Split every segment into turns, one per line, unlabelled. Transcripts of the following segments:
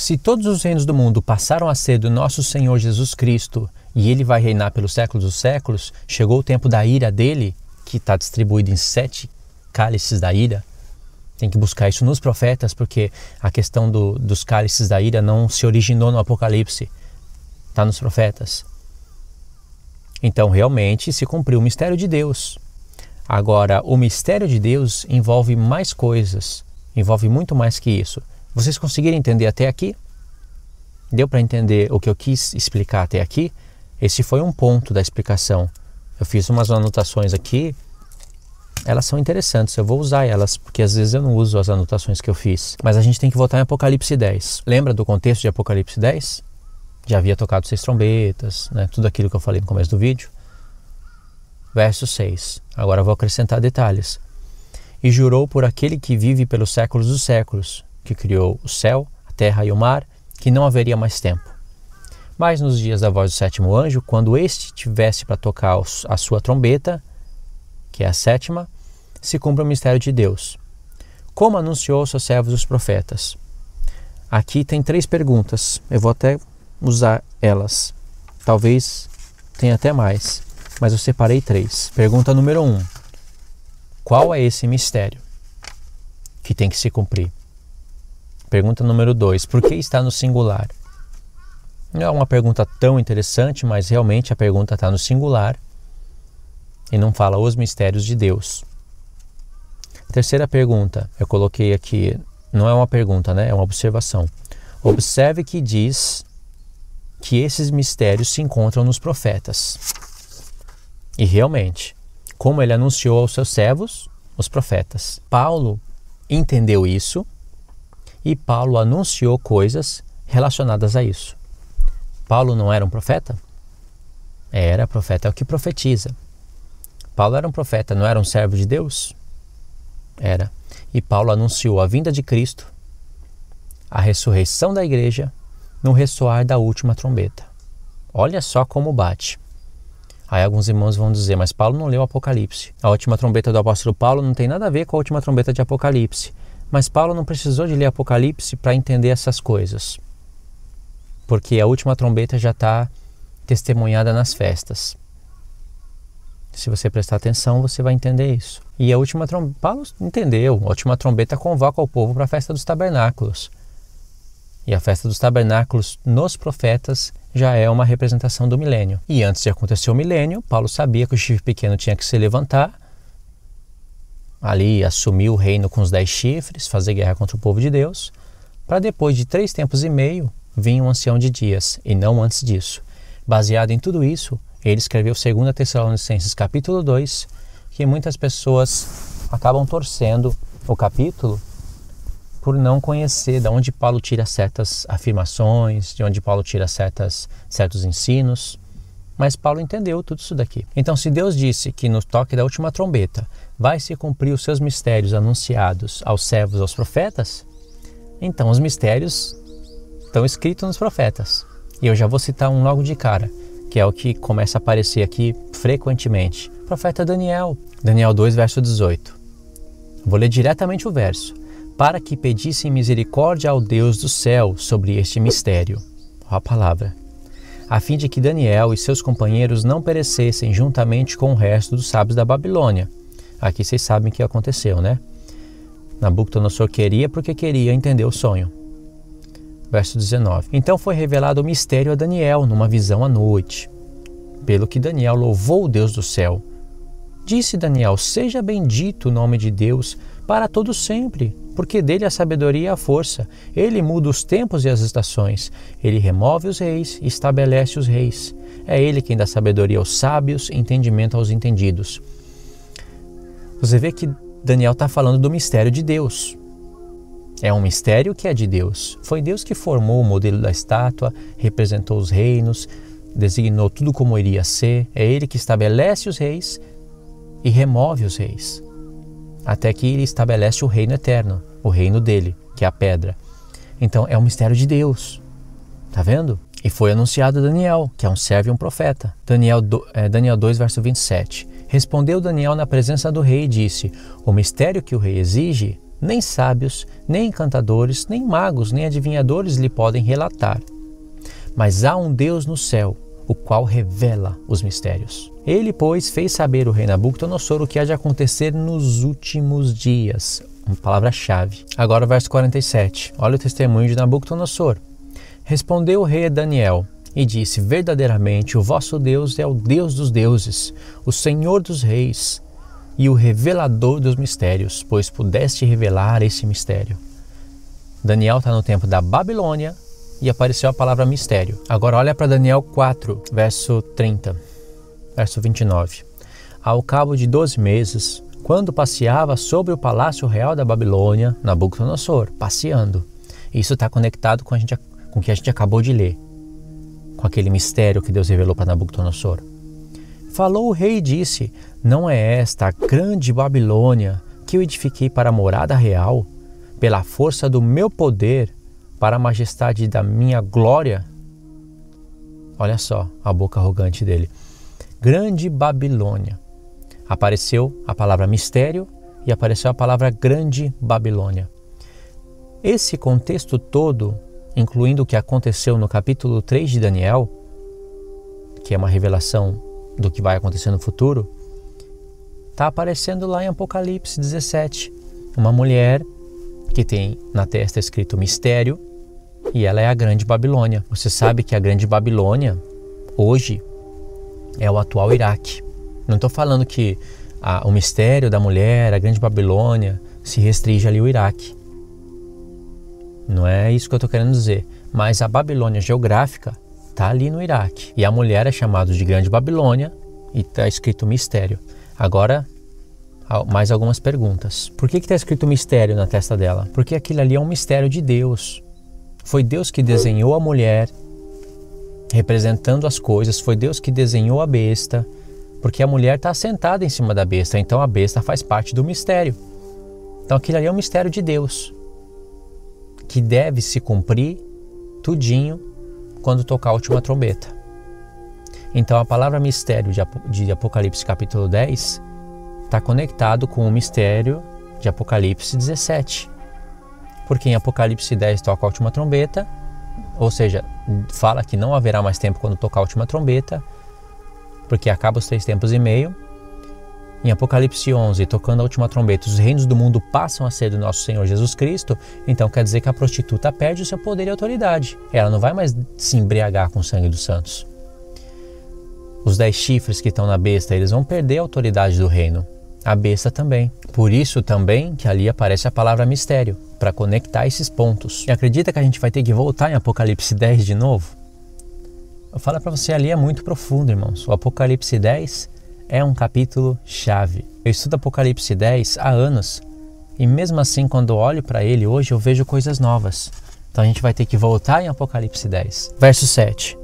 Se todos os reinos do mundo passaram a ser do nosso Senhor Jesus Cristo e ele vai reinar pelos séculos dos séculos, chegou o tempo da ira dele, que está distribuído em sete cálices da ira. Tem que buscar isso nos profetas, porque a questão do, dos cálices da ira não se originou no Apocalipse, está nos profetas. Então, realmente se cumpriu o mistério de Deus. Agora, o mistério de Deus envolve mais coisas, envolve muito mais que isso. Vocês conseguiram entender até aqui? Deu para entender o que eu quis explicar até aqui? Esse foi um ponto da explicação. Eu fiz umas anotações aqui. Elas são interessantes, eu vou usar elas, porque às vezes eu não uso as anotações que eu fiz. Mas a gente tem que voltar em Apocalipse 10. Lembra do contexto de Apocalipse 10? Já havia tocado seis trombetas, né? tudo aquilo que eu falei no começo do vídeo. Verso 6. Agora eu vou acrescentar detalhes. E jurou por aquele que vive pelos séculos dos séculos, que criou o céu, a terra e o mar, que não haveria mais tempo. Mas nos dias da voz do sétimo anjo, quando este tivesse para tocar a sua trombeta, que é a sétima, se cumpre o mistério de Deus, como anunciou aos seus servos os profetas. Aqui tem três perguntas, eu vou até usar elas. Talvez tenha até mais, mas eu separei três. Pergunta número um: Qual é esse mistério que tem que se cumprir? Pergunta número 2. Por que está no singular? Não é uma pergunta tão interessante, mas realmente a pergunta está no singular e não fala os mistérios de Deus. Terceira pergunta, eu coloquei aqui, não é uma pergunta, né? É uma observação. Observe que diz que esses mistérios se encontram nos profetas. E realmente, como ele anunciou aos seus servos, os profetas. Paulo entendeu isso e Paulo anunciou coisas relacionadas a isso. Paulo não era um profeta? Era profeta, é o que profetiza. Paulo era um profeta, não era um servo de Deus? Era. E Paulo anunciou a vinda de Cristo, a ressurreição da igreja, no ressoar da última trombeta. Olha só como bate. Aí alguns irmãos vão dizer, mas Paulo não leu Apocalipse. A última trombeta do apóstolo Paulo não tem nada a ver com a última trombeta de Apocalipse. Mas Paulo não precisou de ler Apocalipse para entender essas coisas, porque a última trombeta já está testemunhada nas festas. Se você prestar atenção, você vai entender isso. E a última trombeta, Paulo entendeu, a última trombeta convoca o povo para a festa dos tabernáculos. E a festa dos tabernáculos nos profetas já é uma representação do milênio. E antes de acontecer o milênio, Paulo sabia que o chifre pequeno tinha que se levantar ali assumir o reino com os dez chifres, fazer guerra contra o povo de Deus, para depois de três tempos e meio vir um ancião de dias, e não antes disso. Baseado em tudo isso, ele escreveu 2 Tessalonicenses capítulo 2, que muitas pessoas acabam torcendo o capítulo por não conhecer de onde Paulo tira certas afirmações, de onde Paulo tira certas, certos ensinos. Mas Paulo entendeu tudo isso daqui. Então, se Deus disse que no toque da última trombeta vai se cumprir os seus mistérios anunciados aos servos, aos profetas, então os mistérios estão escritos nos profetas. E eu já vou citar um logo de cara, que é o que começa a aparecer aqui frequentemente. O profeta Daniel, Daniel 2, verso 18. Vou ler diretamente o verso. Para que pedissem misericórdia ao Deus do céu sobre este mistério. Ó a palavra a fim de que Daniel e seus companheiros não perecessem juntamente com o resto dos sábios da Babilônia. Aqui vocês sabem o que aconteceu, né? Nabucodonosor queria porque queria entender o sonho. Verso 19. Então foi revelado o mistério a Daniel numa visão à noite, pelo que Daniel louvou o Deus do céu Disse Daniel: Seja bendito o nome de Deus para todo sempre, porque dele a sabedoria e a força. Ele muda os tempos e as estações. Ele remove os reis e estabelece os reis. É ele quem dá sabedoria aos sábios, entendimento aos entendidos. Você vê que Daniel está falando do mistério de Deus. É um mistério que é de Deus. Foi Deus que formou o modelo da estátua, representou os reinos, designou tudo como iria ser. É Ele que estabelece os reis, e remove os reis, até que ele estabelece o reino eterno, o reino dele, que é a pedra. Então é um mistério de Deus. Tá vendo? E foi anunciado a Daniel, que é um servo e um profeta. Daniel, do, é, Daniel 2, verso 27. Respondeu Daniel na presença do rei e disse: O mistério que o rei exige, nem sábios, nem encantadores, nem magos, nem adivinhadores lhe podem relatar. Mas há um Deus no céu o qual revela os mistérios. Ele, pois, fez saber o rei Nabucodonosor o que há de acontecer nos últimos dias. Uma palavra-chave. Agora, verso 47. Olha o testemunho de Nabucodonosor. Respondeu o rei Daniel e disse: Verdadeiramente, o vosso Deus é o Deus dos deuses, o Senhor dos reis e o revelador dos mistérios, pois pudeste revelar esse mistério. Daniel está no tempo da Babilônia, e apareceu a palavra mistério. Agora olha para Daniel 4, verso 30, verso 29. Ao cabo de 12 meses, quando passeava sobre o palácio real da Babilônia, Nabucodonosor, passeando. Isso está conectado com, a gente, com o que a gente acabou de ler, com aquele mistério que Deus revelou para Nabucodonosor. Falou o rei e disse: Não é esta a grande Babilônia que eu edifiquei para a morada real, pela força do meu poder para a majestade da minha glória. Olha só a boca arrogante dele. Grande Babilônia. Apareceu a palavra mistério e apareceu a palavra Grande Babilônia. Esse contexto todo, incluindo o que aconteceu no capítulo 3 de Daniel, que é uma revelação do que vai acontecer no futuro, está aparecendo lá em Apocalipse 17. Uma mulher que tem na testa escrito mistério e ela é a Grande Babilônia. Você sabe que a Grande Babilônia hoje é o atual Iraque. Não estou falando que a, o mistério da mulher, a Grande Babilônia, se restringe ali ao Iraque. Não é isso que eu estou querendo dizer. Mas a Babilônia geográfica está ali no Iraque. E a mulher é chamada de Grande Babilônia e está escrito mistério. Agora, mais algumas perguntas. Por que está escrito mistério na testa dela? Porque aquilo ali é um mistério de Deus. Foi Deus que desenhou a mulher representando as coisas, foi Deus que desenhou a besta, porque a mulher está sentada em cima da besta, então a besta faz parte do mistério. Então aquilo ali é um mistério de Deus, que deve se cumprir tudinho quando tocar a última trombeta. Então a palavra mistério de Apocalipse capítulo 10 está conectado com o mistério de Apocalipse 17. Porque em Apocalipse 10 toca a última trombeta, ou seja, fala que não haverá mais tempo quando tocar a última trombeta, porque acaba os três tempos e meio. Em Apocalipse 11, tocando a última trombeta, os reinos do mundo passam a ser do nosso Senhor Jesus Cristo, então quer dizer que a prostituta perde o seu poder e autoridade. Ela não vai mais se embriagar com o sangue dos santos. Os dez chifres que estão na besta, eles vão perder a autoridade do reino a besta também. Por isso também que ali aparece a palavra mistério, para conectar esses pontos. E acredita que a gente vai ter que voltar em Apocalipse 10 de novo? Eu falo para você ali é muito profundo, irmãos. O Apocalipse 10 é um capítulo chave. Eu estudo Apocalipse 10 há anos e mesmo assim quando olho para ele hoje eu vejo coisas novas. Então a gente vai ter que voltar em Apocalipse 10, verso 7.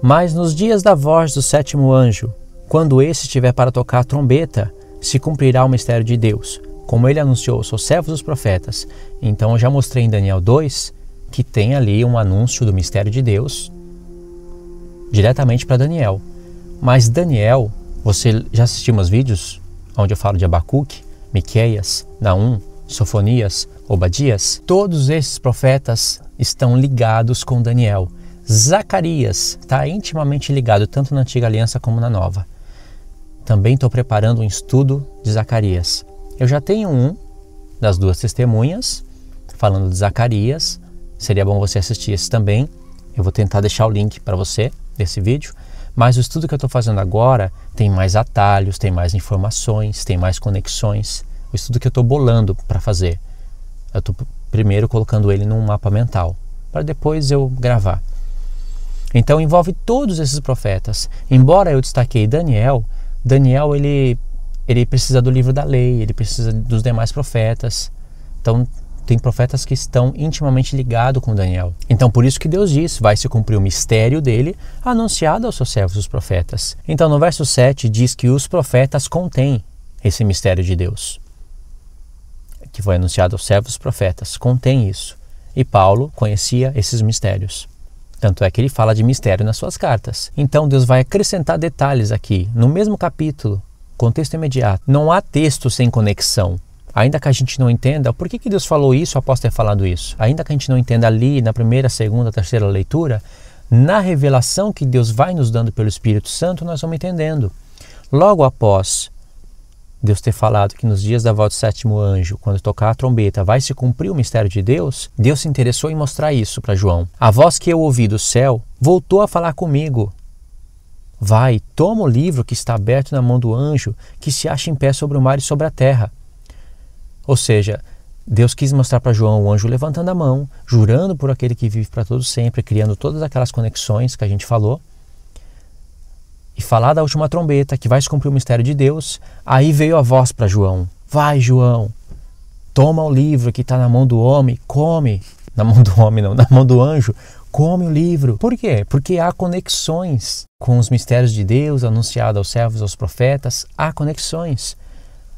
Mas nos dias da voz do sétimo anjo, quando esse estiver para tocar a trombeta, se cumprirá o mistério de Deus, como ele anunciou, sou servo dos profetas. Então eu já mostrei em Daniel 2 que tem ali um anúncio do mistério de Deus diretamente para Daniel. Mas Daniel, você já assistiu meus vídeos onde eu falo de Abacuque, Miqueias, Naum, Sofonias, Obadias? Todos esses profetas estão ligados com Daniel. Zacarias está intimamente ligado tanto na antiga aliança como na nova. Também estou preparando um estudo de Zacarias. Eu já tenho um das duas testemunhas falando de Zacarias. Seria bom você assistir esse também. Eu vou tentar deixar o link para você desse vídeo. Mas o estudo que eu estou fazendo agora tem mais atalhos, tem mais informações, tem mais conexões. O estudo que eu estou bolando para fazer. Eu estou primeiro colocando ele num mapa mental, para depois eu gravar. Então envolve todos esses profetas. Embora eu destaquei Daniel, Daniel ele ele precisa do livro da lei, ele precisa dos demais profetas. Então tem profetas que estão intimamente ligados com Daniel. Então por isso que Deus diz: vai se cumprir o mistério dele anunciado aos seus servos os profetas. Então no verso 7 diz que os profetas contêm esse mistério de Deus, que foi anunciado aos servos os profetas, contém isso. E Paulo conhecia esses mistérios. Tanto é que ele fala de mistério nas suas cartas. Então Deus vai acrescentar detalhes aqui, no mesmo capítulo, contexto imediato. Não há texto sem conexão. Ainda que a gente não entenda por que, que Deus falou isso após ter falado isso, ainda que a gente não entenda ali na primeira, segunda, terceira leitura, na revelação que Deus vai nos dando pelo Espírito Santo, nós vamos entendendo. Logo após Deus ter falado que nos dias da volta do sétimo anjo, quando tocar a trombeta, vai se cumprir o mistério de Deus, Deus se interessou em mostrar isso para João. A voz que eu ouvi do céu voltou a falar comigo. Vai, toma o livro que está aberto na mão do anjo, que se acha em pé sobre o mar e sobre a terra. Ou seja, Deus quis mostrar para João o anjo levantando a mão, jurando por aquele que vive para todo sempre, criando todas aquelas conexões que a gente falou e falar da última trombeta, que vai se cumprir o mistério de Deus, aí veio a voz para João: Vai, João, toma o livro que está na mão do homem, come. Na mão do homem, não, na mão do anjo, come o livro. Por quê? Porque há conexões com os mistérios de Deus anunciados aos servos, aos profetas, há conexões.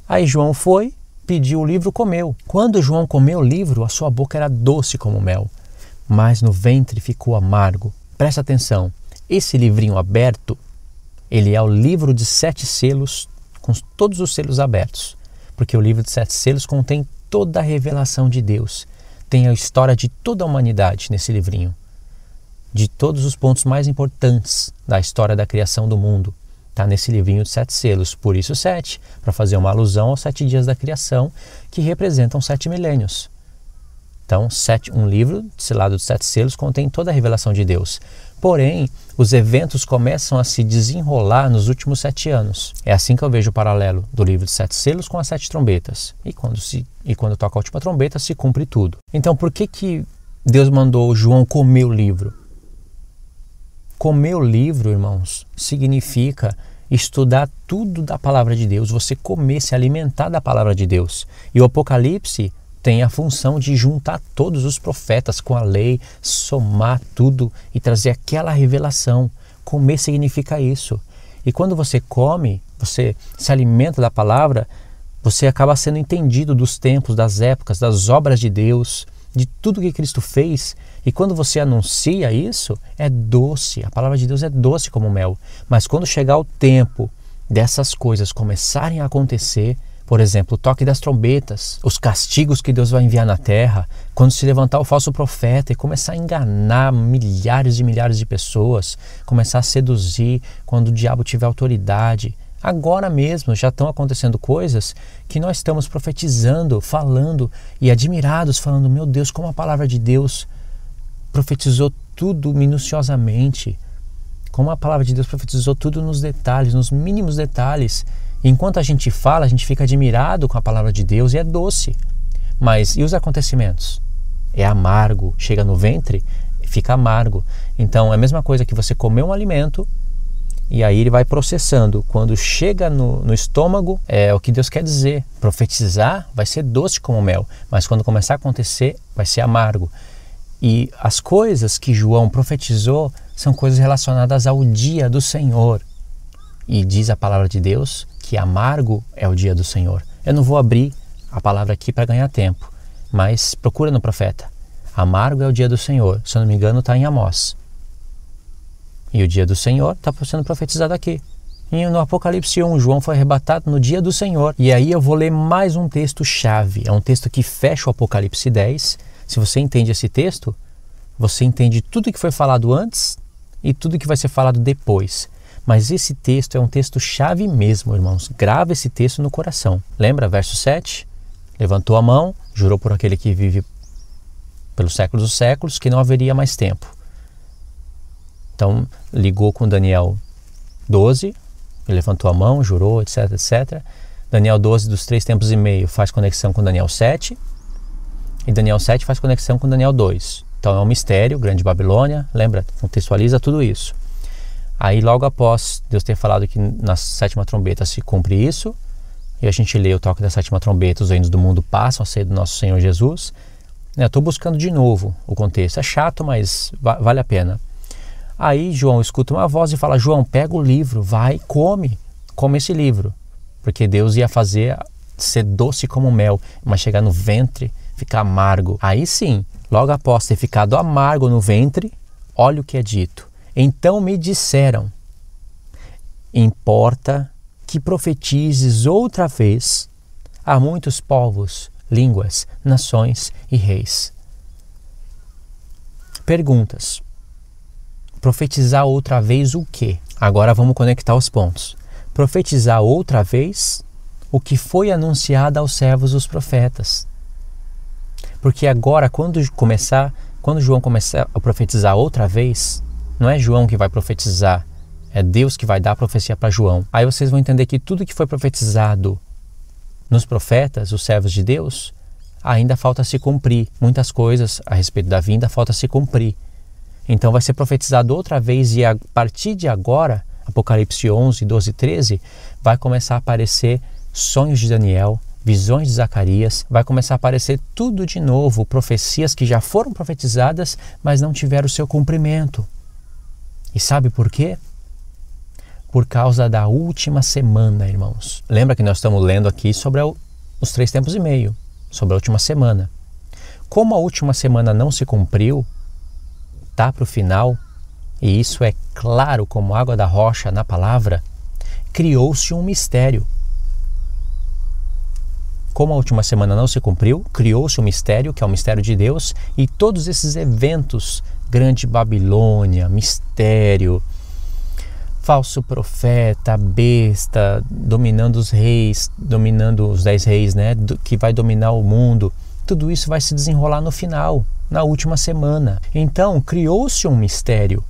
Aí João foi, pediu o livro, comeu. Quando João comeu o livro, a sua boca era doce como mel, mas no ventre ficou amargo. Presta atenção, esse livrinho aberto ele é o livro de sete selos, com todos os selos abertos, porque o livro de sete selos contém toda a revelação de Deus. Tem a história de toda a humanidade nesse livrinho, de todos os pontos mais importantes da história da criação do mundo. Está nesse livrinho de sete selos, por isso sete, para fazer uma alusão aos sete dias da criação, que representam sete milênios. Então, sete, um livro selado de sete selos contém toda a revelação de Deus. Porém, os eventos começam a se desenrolar nos últimos sete anos. É assim que eu vejo o paralelo do livro de sete selos com as sete trombetas. E quando, se, e quando toca a última trombeta, se cumpre tudo. Então, por que, que Deus mandou João comer o livro? Comer o livro, irmãos, significa estudar tudo da palavra de Deus, você comer, se alimentar da palavra de Deus. E o Apocalipse tem a função de juntar todos os profetas com a lei, somar tudo e trazer aquela revelação. Comer significa isso. E quando você come, você se alimenta da palavra, você acaba sendo entendido dos tempos, das épocas, das obras de Deus, de tudo que Cristo fez. E quando você anuncia isso, é doce. A palavra de Deus é doce como mel. Mas quando chegar o tempo dessas coisas começarem a acontecer, por exemplo, o toque das trombetas, os castigos que Deus vai enviar na terra, quando se levantar o falso profeta e começar a enganar milhares e milhares de pessoas, começar a seduzir quando o diabo tiver autoridade. Agora mesmo já estão acontecendo coisas que nós estamos profetizando, falando e admirados, falando: meu Deus, como a palavra de Deus profetizou tudo minuciosamente, como a palavra de Deus profetizou tudo nos detalhes, nos mínimos detalhes Enquanto a gente fala, a gente fica admirado com a palavra de Deus e é doce. Mas e os acontecimentos? É amargo, chega no ventre, fica amargo. Então é a mesma coisa que você comer um alimento e aí ele vai processando. Quando chega no, no, estômago, é o que Deus quer dizer. Profetizar vai ser doce como mel, mas quando começar a acontecer, vai ser amargo. E as coisas que João profetizou são coisas relacionadas ao dia do Senhor. E diz a palavra de Deus que amargo é o dia do Senhor. Eu não vou abrir a palavra aqui para ganhar tempo, mas procura no profeta. Amargo é o dia do Senhor. Se eu não me engano, está em Amós. E o dia do Senhor está sendo profetizado aqui. E no Apocalipse 1, João foi arrebatado no dia do Senhor. E aí eu vou ler mais um texto-chave. É um texto que fecha o Apocalipse 10. Se você entende esse texto, você entende tudo que foi falado antes e tudo que vai ser falado depois. Mas esse texto é um texto chave mesmo, irmãos. Grava esse texto no coração. Lembra verso 7? Levantou a mão, jurou por aquele que vive pelos séculos dos séculos que não haveria mais tempo. Então, ligou com Daniel 12, levantou a mão, jurou, etc, etc. Daniel 12 dos três tempos e meio faz conexão com Daniel 7 e Daniel 7 faz conexão com Daniel 2. Então é um mistério, Grande Babilônia, lembra, contextualiza tudo isso. Aí logo após Deus ter falado que na sétima trombeta se cumpre isso, e a gente lê o toque da sétima trombeta, os reinos do mundo passam a ser do nosso Senhor Jesus. Estou né, buscando de novo o contexto. É chato, mas va vale a pena. Aí João escuta uma voz e fala: João, pega o livro, vai, come, come esse livro. Porque Deus ia fazer ser doce como mel, mas chegar no ventre, ficar amargo. Aí sim, logo após ter ficado amargo no ventre, olha o que é dito. Então me disseram: Importa que profetizes outra vez a muitos povos, línguas, nações e reis. Perguntas. Profetizar outra vez o quê? Agora vamos conectar os pontos. Profetizar outra vez o que foi anunciado aos servos dos profetas. Porque agora, quando começar, quando João começar a profetizar outra vez, não é João que vai profetizar, é Deus que vai dar a profecia para João. Aí vocês vão entender que tudo que foi profetizado nos profetas, os servos de Deus, ainda falta se cumprir. Muitas coisas a respeito da vinda falta se cumprir. Então vai ser profetizado outra vez e a partir de agora, Apocalipse 11, 12 e 13, vai começar a aparecer sonhos de Daniel, visões de Zacarias, vai começar a aparecer tudo de novo, profecias que já foram profetizadas, mas não tiveram seu cumprimento. E sabe por quê? Por causa da última semana, irmãos. Lembra que nós estamos lendo aqui sobre os três tempos e meio, sobre a última semana. Como a última semana não se cumpriu, tá para o final, e isso é claro como água da rocha na palavra, criou-se um mistério. Como a última semana não se cumpriu, criou-se um mistério, que é o mistério de Deus, e todos esses eventos Grande Babilônia, mistério, falso profeta, besta, dominando os reis, dominando os dez reis, né? Que vai dominar o mundo. Tudo isso vai se desenrolar no final, na última semana. Então, criou-se um mistério.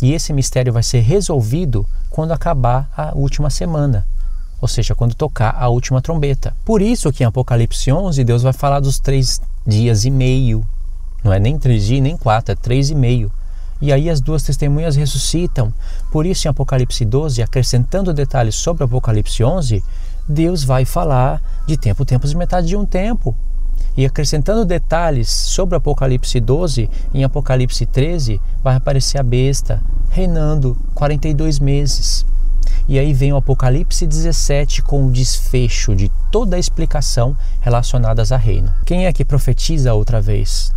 E esse mistério vai ser resolvido quando acabar a última semana, ou seja, quando tocar a última trombeta. Por isso que em Apocalipse 11 Deus vai falar dos três dias e meio não é nem três dias, nem quatro, é três e meio. E aí as duas testemunhas ressuscitam. Por isso, em Apocalipse 12, acrescentando detalhes sobre Apocalipse 11, Deus vai falar de tempo, tempos e metade de um tempo. E acrescentando detalhes sobre Apocalipse 12, em Apocalipse 13, vai aparecer a besta reinando 42 meses. E aí vem o Apocalipse 17 com o desfecho de toda a explicação relacionadas a reino. Quem é que profetiza outra vez?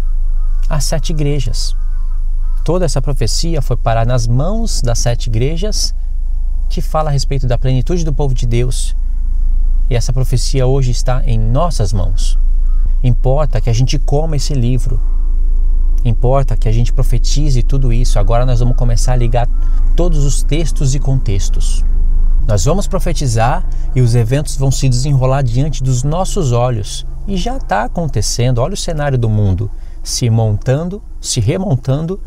às sete igrejas. Toda essa profecia foi parar nas mãos das sete igrejas, que fala a respeito da plenitude do povo de Deus. E essa profecia hoje está em nossas mãos. Importa que a gente coma esse livro. Importa que a gente profetize tudo isso. Agora nós vamos começar a ligar todos os textos e contextos. Nós vamos profetizar e os eventos vão se desenrolar diante dos nossos olhos. E já está acontecendo. Olha o cenário do mundo se montando, se remontando,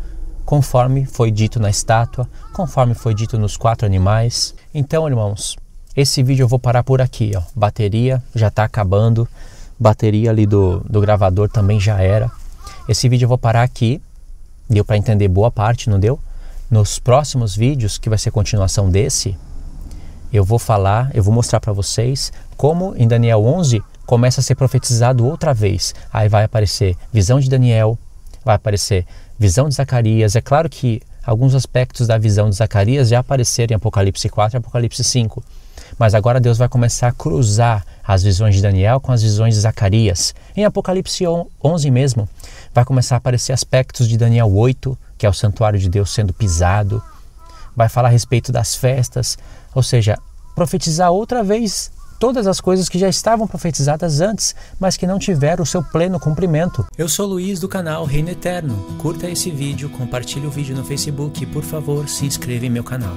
conforme foi dito na estátua, conforme foi dito nos quatro animais. Então, irmãos, esse vídeo eu vou parar por aqui. Ó. Bateria já está acabando, bateria ali do, do gravador também já era. Esse vídeo eu vou parar aqui. Deu para entender boa parte, não deu? Nos próximos vídeos, que vai ser continuação desse, eu vou falar, eu vou mostrar para vocês como em Daniel 11 começa a ser profetizado outra vez. Aí vai aparecer visão de Daniel, vai aparecer visão de Zacarias. É claro que alguns aspectos da visão de Zacarias já apareceram em Apocalipse 4 e Apocalipse 5. Mas agora Deus vai começar a cruzar as visões de Daniel com as visões de Zacarias. Em Apocalipse 11 mesmo, vai começar a aparecer aspectos de Daniel 8, que é o santuário de Deus sendo pisado. Vai falar a respeito das festas, ou seja, profetizar outra vez todas as coisas que já estavam profetizadas antes, mas que não tiveram o seu pleno cumprimento. Eu sou Luiz do canal Reino Eterno. Curta esse vídeo, compartilhe o vídeo no Facebook e, por favor, se inscreva em meu canal.